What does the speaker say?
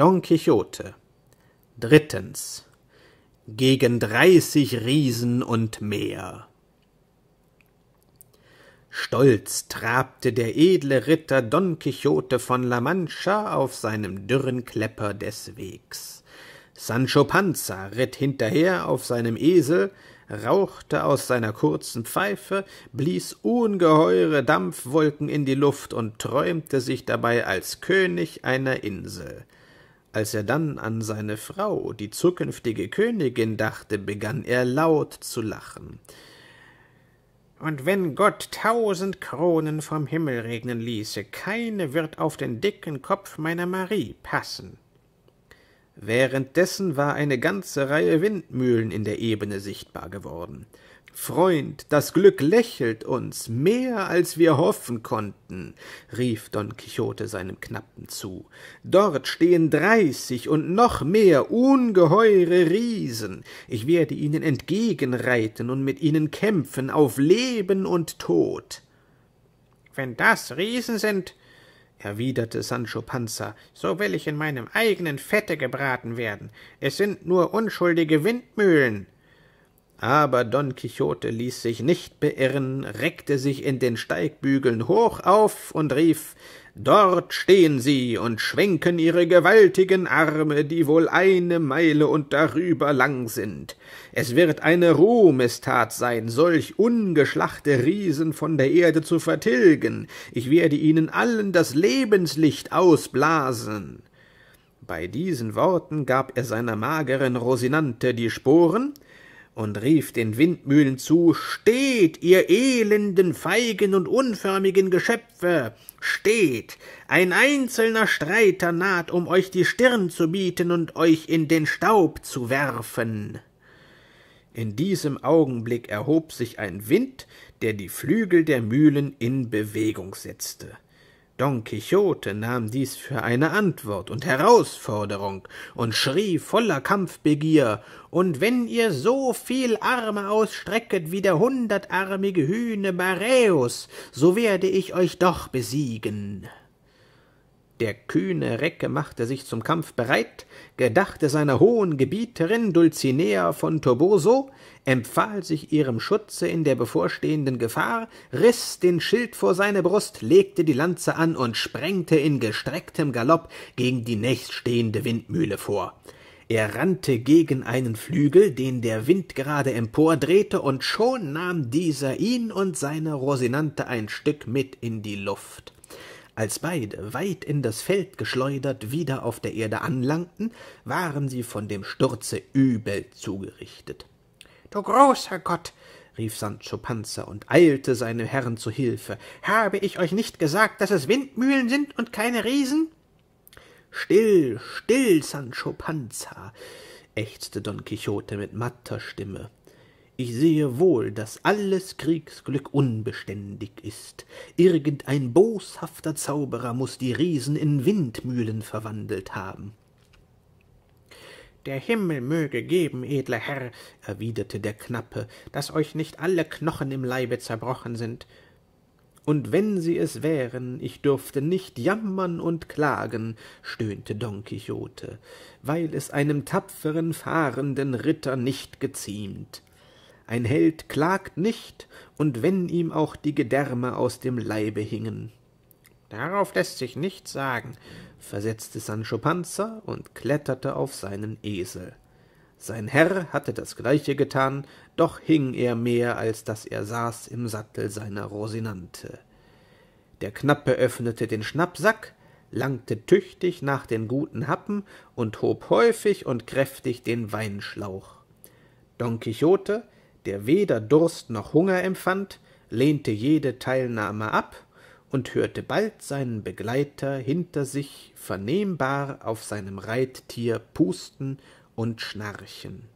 Don Quixote. Drittens. Gegen dreißig Riesen und mehr. Stolz trabte der edle Ritter Don Quixote von La Mancha auf seinem dürren Klepper des Wegs. Sancho Panza ritt hinterher auf seinem Esel, rauchte aus seiner kurzen Pfeife, blies ungeheure Dampfwolken in die Luft und träumte sich dabei als König einer Insel. Als er dann an seine Frau, die zukünftige Königin, dachte, begann er laut zu lachen. Und wenn Gott tausend Kronen vom Himmel regnen ließe, keine wird auf den dicken Kopf meiner Marie passen. Währenddessen war eine ganze Reihe Windmühlen in der Ebene sichtbar geworden. Freund, das Glück lächelt uns mehr, als wir hoffen konnten, rief Don Quixote seinem Knappen zu. Dort stehen dreißig und noch mehr ungeheure Riesen. Ich werde ihnen entgegenreiten und mit ihnen kämpfen auf Leben und Tod. Wenn das Riesen sind, erwiderte Sancho Panza, so will ich in meinem eigenen Fette gebraten werden. Es sind nur unschuldige Windmühlen. Aber Don Quixote ließ sich nicht beirren, reckte sich in den Steigbügeln hoch auf und rief Dort stehen sie und schwenken ihre gewaltigen Arme, die wohl eine Meile und darüber lang sind. Es wird eine Ruhmestat sein, solch ungeschlachte Riesen von der Erde zu vertilgen. Ich werde ihnen allen das Lebenslicht ausblasen. Bei diesen Worten gab er seiner mageren Rosinante die Sporen, und rief den Windmühlen zu Steht, ihr elenden, feigen und unförmigen Geschöpfe, steht, ein einzelner Streiter naht, um euch die Stirn zu bieten und euch in den Staub zu werfen. In diesem Augenblick erhob sich ein Wind, der die Flügel der Mühlen in Bewegung setzte. Don Quixote nahm dies für eine Antwort und Herausforderung und schrie voller Kampfbegier, »Und wenn ihr so viel Arme ausstrecket wie der hundertarmige Hühne Maräus, so werde ich euch doch besiegen.« der kühne Recke machte sich zum Kampf bereit, gedachte seiner hohen Gebieterin Dulcinea von Toboso, empfahl sich ihrem Schutze in der bevorstehenden Gefahr, riß den Schild vor seine Brust, legte die Lanze an und sprengte in gestrecktem Galopp gegen die nächststehende Windmühle vor. Er rannte gegen einen Flügel, den der Wind gerade empordrehte, und schon nahm dieser ihn und seine Rosinante ein Stück mit in die Luft. Als beide, weit in das Feld geschleudert, wieder auf der Erde anlangten, waren sie von dem Sturze übel zugerichtet. Du großer Gott, rief Sancho Panza und eilte seinem Herrn zu Hilfe. Habe ich euch nicht gesagt, dass es Windmühlen sind und keine Riesen? Still, still, Sancho Panza, ächzte Don Quixote mit matter Stimme. Ich sehe wohl, daß alles Kriegsglück unbeständig ist. Irgendein boshafter Zauberer muß die Riesen in Windmühlen verwandelt haben. Der Himmel möge geben, edler Herr, erwiderte der Knappe, daß euch nicht alle Knochen im Leibe zerbrochen sind. Und wenn sie es wären, ich dürfte nicht jammern und klagen, stöhnte Don Quixote, weil es einem tapferen fahrenden Ritter nicht geziemt ein Held klagt nicht, und wenn ihm auch die Gedärme aus dem Leibe hingen. Darauf läßt sich nichts sagen, versetzte Sancho Panza und kletterte auf seinen Esel. Sein Herr hatte das gleiche getan, doch hing er mehr, als daß er saß im Sattel seiner Rosinante. Der Knappe öffnete den Schnappsack, langte tüchtig nach den guten Happen und hob häufig und kräftig den Weinschlauch. Don Quixote, der weder Durst noch Hunger empfand, lehnte jede Teilnahme ab und hörte bald seinen Begleiter hinter sich vernehmbar auf seinem Reittier pusten und schnarchen.